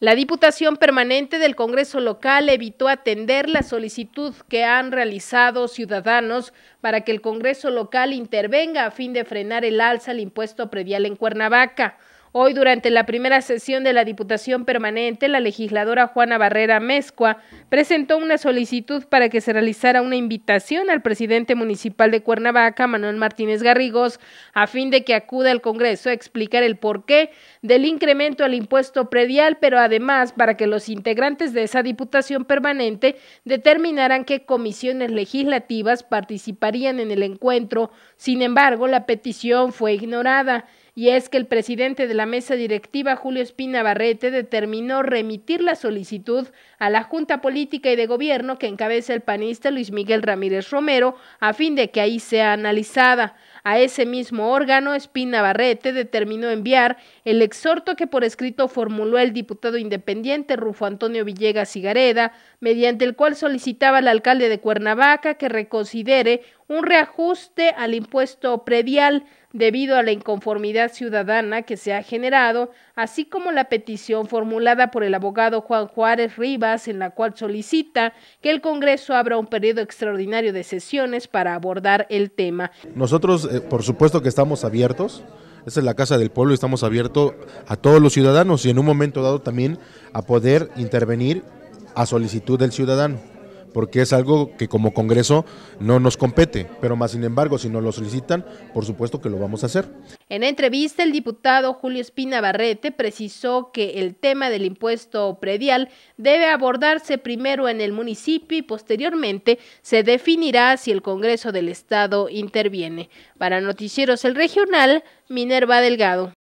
La Diputación Permanente del Congreso Local evitó atender la solicitud que han realizado ciudadanos para que el Congreso Local intervenga a fin de frenar el alza al impuesto predial en Cuernavaca. Hoy, durante la primera sesión de la Diputación Permanente, la legisladora Juana Barrera Mezcua presentó una solicitud para que se realizara una invitación al presidente municipal de Cuernavaca, Manuel Martínez Garrigos, a fin de que acuda al Congreso a explicar el porqué del incremento al impuesto predial, pero además para que los integrantes de esa Diputación Permanente determinaran qué comisiones legislativas participarían en el encuentro. Sin embargo, la petición fue ignorada y es que el presidente de la mesa directiva, Julio Espina Barrete, determinó remitir la solicitud a la Junta Política y de Gobierno que encabeza el panista Luis Miguel Ramírez Romero, a fin de que ahí sea analizada. A ese mismo órgano, Espina Barrete determinó enviar el exhorto que por escrito formuló el diputado independiente Rufo Antonio Villegas Cigareda, mediante el cual solicitaba al alcalde de Cuernavaca que reconsidere un reajuste al impuesto predial debido a la inconformidad ciudadana que se ha generado, así como la petición formulada por el abogado Juan Juárez Rivas, en la cual solicita que el Congreso abra un periodo extraordinario de sesiones para abordar el tema. Nosotros, eh, por supuesto que estamos abiertos. Esta es la casa del pueblo y estamos abiertos a todos los ciudadanos y en un momento dado también a poder intervenir a solicitud del ciudadano porque es algo que como Congreso no nos compete, pero más sin embargo, si no lo solicitan, por supuesto que lo vamos a hacer. En entrevista, el diputado Julio Espina Barrete precisó que el tema del impuesto predial debe abordarse primero en el municipio y posteriormente se definirá si el Congreso del Estado interviene. Para Noticieros El Regional, Minerva Delgado.